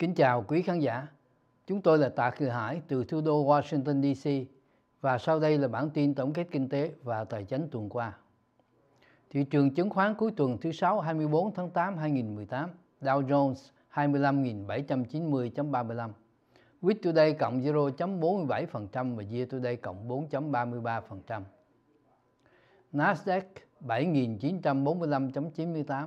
Kính chào quý khán giả. Chúng tôi là Tạ Kỳ Hải từ thủ đô Washington DC và sau đây là bản tin tổng kết kinh tế và tài chính tuần qua. Thị trường chứng khoán cuối tuần thứ Sáu 24 tháng 8 2018, Dow Jones 25.790.35, Week Today cộng 0.47% và Year Today cộng 4.33%. Nasdaq 7.945.98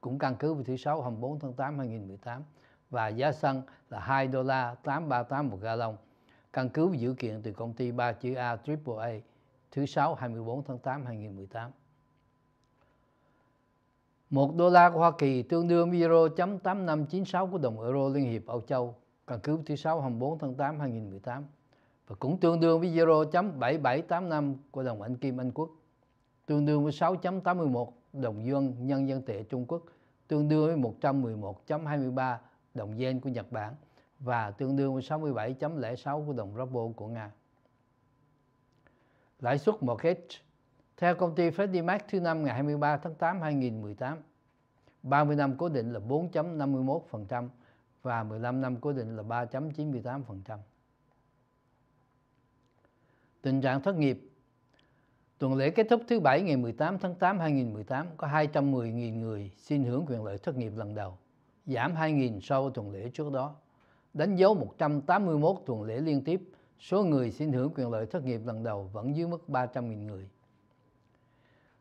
cũng căn cứ vào thứ sáu 24 tháng 8 2018 và giá xăng là 2 đô la 838 một gallon. Căn cứ vào dữ kiện từ công ty 3 chữ A AAA thứ sáu 24 tháng 8 2018. Một đô la của Hoa Kỳ tương đương với euro 8596 của đồng euro Liên hiệp Âu Châu căn cứ thứ sáu 24 tháng 8 2018 và cũng tương đương với 0.7785 của đồng Anh Kim Anh Quốc, tương đương với 6.81 đồng dương nhân dân tệ Trung Quốc tương đương với 111.23 đồng yên của Nhật Bản và tương đương với 67.06 của đồng ruble của Nga. Lãi suất mortgage theo công ty Freddie Mac thứ năm ngày 23 tháng 8 2018, 30 năm cố định là 4.51% và 15 năm cố định là 3.98%. Tình trạng thất nghiệp Tuần lễ kết thúc thứ Bảy ngày 18 tháng 8 2018 có 210.000 người xin hưởng quyền lợi thất nghiệp lần đầu, giảm 2.000 so với tuần lễ trước đó. Đánh dấu 181 tuần lễ liên tiếp, số người xin hưởng quyền lợi thất nghiệp lần đầu vẫn dưới mức 300.000 người.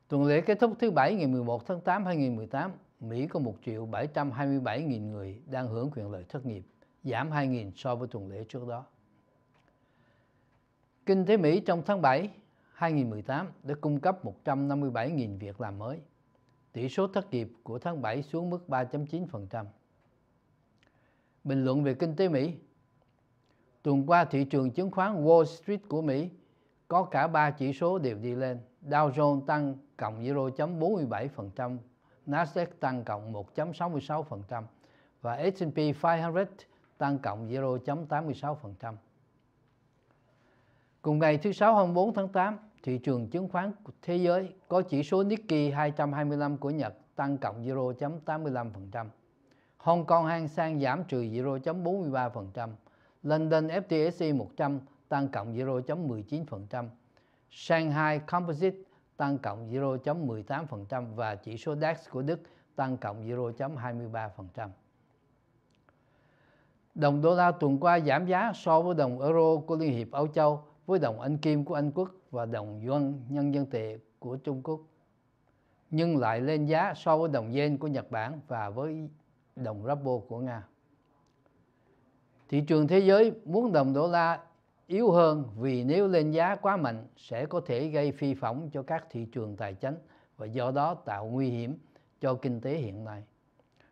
Tuần lễ kết thúc thứ Bảy ngày 11 tháng 8 2018, Mỹ có 1 triệu 727.000 người đang hưởng quyền lợi thất nghiệp, giảm 2.000 so với tuần lễ trước đó. Kinh tế Mỹ trong tháng 7 2018 đã cung cấp 157.000 việc làm mới. Tỷ số thất nghiệp của tháng 7 xuống mức 3.9%. Bình luận về kinh tế Mỹ Tuần qua thị trường chứng khoán Wall Street của Mỹ có cả 3 chỉ số đều đi lên. Dow Jones tăng cộng 0.47%, Nasdaq tăng cộng 1.66% và S&P 500 tăng cộng 0.86%. Cùng ngày thứ Sáu 24 tháng 8, thị trường chứng khoán thế giới có chỉ số Nikkei 225 của Nhật tăng cộng 0.85%. Hong Kong Hang Seng giảm trừ 0.43%. London FTSE 100 tăng cộng 0.19%. Shanghai Composite tăng cộng 0.18% và chỉ số DAX của Đức tăng cộng 0.23%. Đồng đô la tuần qua giảm giá so với đồng euro của Liên hiệp Âu Châu với đồng Anh Kim của Anh Quốc và đồng yuan nhân dân tệ của Trung Quốc nhưng lại lên giá so với đồng yen của Nhật Bản và với đồng ruble của Nga. Thị trường thế giới muốn đồng đô la yếu hơn vì nếu lên giá quá mạnh sẽ có thể gây phi phỏng cho các thị trường tài chính và do đó tạo nguy hiểm cho kinh tế hiện nay.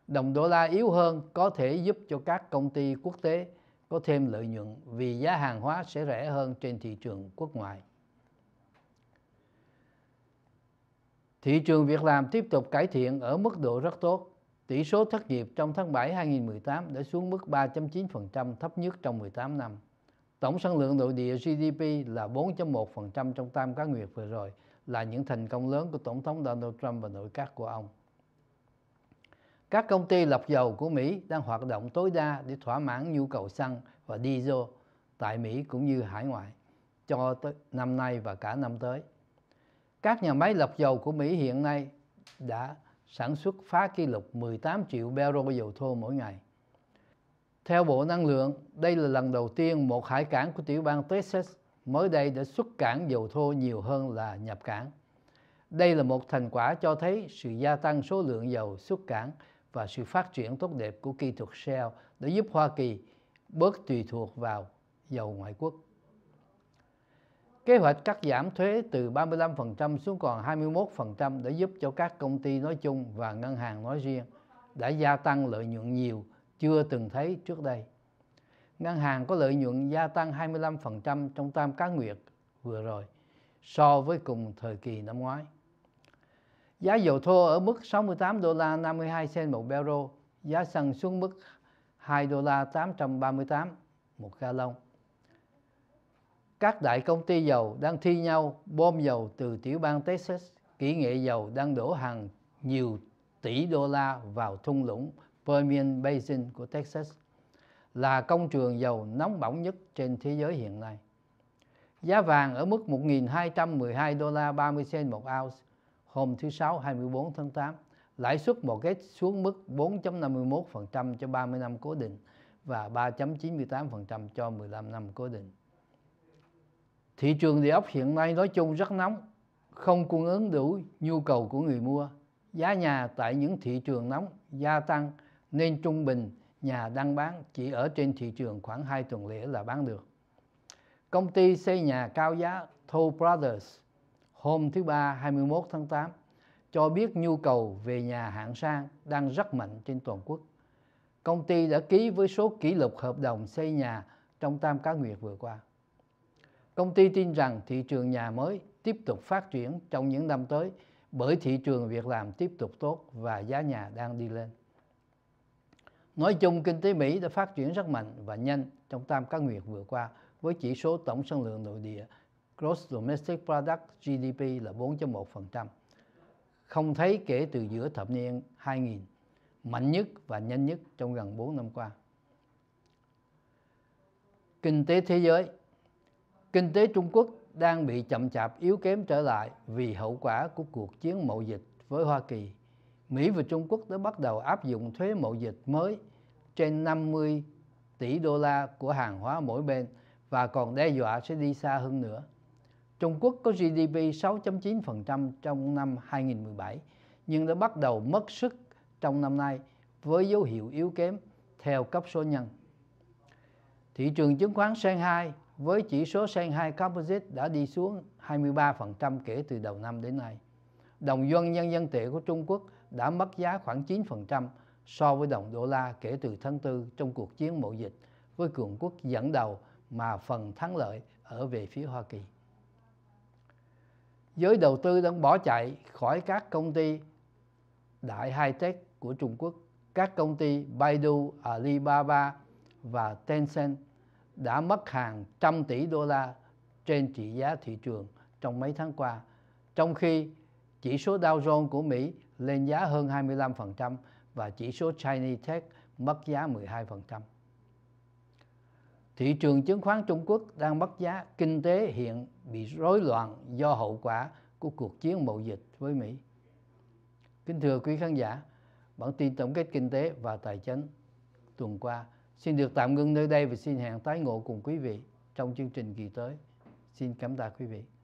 Đồng đô la yếu hơn có thể giúp cho các công ty quốc tế có thêm lợi nhuận vì giá hàng hóa sẽ rẻ hơn trên thị trường quốc ngoại. Thị trường việc làm tiếp tục cải thiện ở mức độ rất tốt. Tỷ số thất nghiệp trong tháng 7 2018 đã xuống mức 3.9% thấp nhất trong 18 năm. Tổng sản lượng nội địa GDP là 4.1% trong tam cá nguyệt vừa rồi là những thành công lớn của Tổng thống Donald Trump và nội các của ông. Các công ty lọc dầu của Mỹ đang hoạt động tối đa để thỏa mãn nhu cầu xăng và diesel tại Mỹ cũng như hải ngoại cho tới năm nay và cả năm tới. Các nhà máy lọc dầu của Mỹ hiện nay đã sản xuất phá kỷ lục 18 triệu barrel dầu thô mỗi ngày. Theo Bộ Năng lượng, đây là lần đầu tiên một hải cảng của tiểu bang Texas mới đây đã xuất cảng dầu thô nhiều hơn là nhập cảng. Đây là một thành quả cho thấy sự gia tăng số lượng dầu xuất cảng và sự phát triển tốt đẹp của kỹ thuật Shell đã giúp Hoa Kỳ bớt tùy thuộc vào dầu ngoại quốc. Kế hoạch cắt giảm thuế từ 35% xuống còn 21% để giúp cho các công ty nói chung và ngân hàng nói riêng đã gia tăng lợi nhuận nhiều chưa từng thấy trước đây. Ngân hàng có lợi nhuận gia tăng 25% trong tam cá nguyệt vừa rồi so với cùng thời kỳ năm ngoái. Giá dầu thô ở mức 68 đô la 52 cent một barrel, giá xăng xuống mức 2 đô la 838 một gallon. Các đại công ty dầu đang thi nhau bom dầu từ tiểu bang Texas. Kỹ nghệ dầu đang đổ hàng nhiều tỷ đô la vào thung lũng Permian Basin của Texas là công trường dầu nóng bỏng nhất trên thế giới hiện nay. Giá vàng ở mức 1.212 đô la 30 cent một ounce hôm thứ Sáu 24 tháng 8. Lãi suất một kết xuống mức 4.51% cho 30 năm cố định và 3.98% cho 15 năm cố định. Thị trường địa ốc hiện nay nói chung rất nóng, không cung ứng đủ nhu cầu của người mua. Giá nhà tại những thị trường nóng gia tăng nên trung bình nhà đang bán chỉ ở trên thị trường khoảng 2 tuần lễ là bán được. Công ty xây nhà cao giá Toll Brothers hôm thứ Ba 21 tháng 8 cho biết nhu cầu về nhà hạng sang đang rất mạnh trên toàn quốc. Công ty đã ký với số kỷ lục hợp đồng xây nhà trong tam cá nguyệt vừa qua. Công ty tin rằng thị trường nhà mới tiếp tục phát triển trong những năm tới bởi thị trường việc làm tiếp tục tốt và giá nhà đang đi lên. Nói chung, kinh tế Mỹ đã phát triển rất mạnh và nhanh trong tam cá nguyệt vừa qua với chỉ số tổng sản lượng nội địa Gross Domestic Product GDP là 4.1%, không thấy kể từ giữa thập niên 2000, mạnh nhất và nhanh nhất trong gần 4 năm qua. Kinh tế thế giới kinh tế Trung Quốc đang bị chậm chạp yếu kém trở lại vì hậu quả của cuộc chiến mậu dịch với Hoa Kỳ. Mỹ và Trung Quốc đã bắt đầu áp dụng thuế mậu dịch mới trên 50 tỷ đô la của hàng hóa mỗi bên và còn đe dọa sẽ đi xa hơn nữa. Trung Quốc có GDP 6.9% trong năm 2017 nhưng đã bắt đầu mất sức trong năm nay với dấu hiệu yếu kém theo cấp số nhân. Thị trường chứng khoán Shanghai với chỉ số Shanghai Composite đã đi xuống 23% kể từ đầu năm đến nay. Đồng yuan nhân dân tệ của Trung Quốc đã mất giá khoảng 9% so với đồng đô la kể từ tháng 4 trong cuộc chiến mậu dịch với cường quốc dẫn đầu mà phần thắng lợi ở về phía Hoa Kỳ. Giới đầu tư đang bỏ chạy khỏi các công ty đại high-tech của Trung Quốc. Các công ty Baidu, Alibaba và Tencent đã mất hàng trăm tỷ đô la trên trị giá thị trường trong mấy tháng qua, trong khi chỉ số Dow Jones của Mỹ lên giá hơn 25% và chỉ số Chinese Tech mất giá 12%. Thị trường chứng khoán Trung Quốc đang mất giá, kinh tế hiện bị rối loạn do hậu quả của cuộc chiến mậu dịch với Mỹ. Kính thưa quý khán giả, bản tin tổng kết kinh tế và tài chính tuần qua – Xin được tạm ngưng nơi đây và xin hẹn tái ngộ cùng quý vị trong chương trình kỳ tới. Xin cảm tạ quý vị.